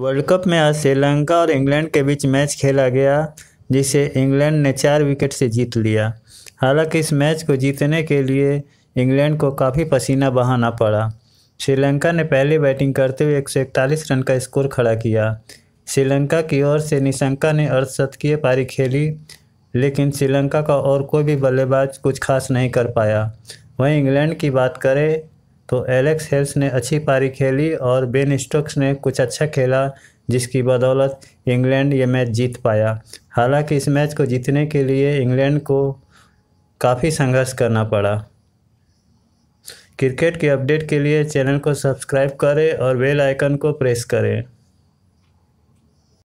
world cup में आज श्रीलंका और इंग्लैंड के बीच मैच खेला गया जिसे इंग्लैंड ने चार विकेट से जीत लिया हालांकि इस मैच को जीतने के लिए इंग्लैंड को काफ़ी पसीना बहाना पड़ा श्रीलंका ने पहले बैटिंग करते हुए एक रन का स्कोर खड़ा किया श्रीलंका की ओर से निशंका ने अर्धशतकीय पारी खेली लेकिन श्रीलंका का और कोई भी बल्लेबाज कुछ खास नहीं कर पाया वहीं इंग्लैंड की बात करें तो एलेक्स हेल्स ने अच्छी पारी खेली और बेन स्टोक्स ने कुछ अच्छा खेला जिसकी बदौलत इंग्लैंड ये मैच जीत पाया हालांकि इस मैच को जीतने के लिए इंग्लैंड को काफ़ी संघर्ष करना पड़ा क्रिकेट के अपडेट के लिए चैनल को सब्सक्राइब करें और बेल आइकन को प्रेस करें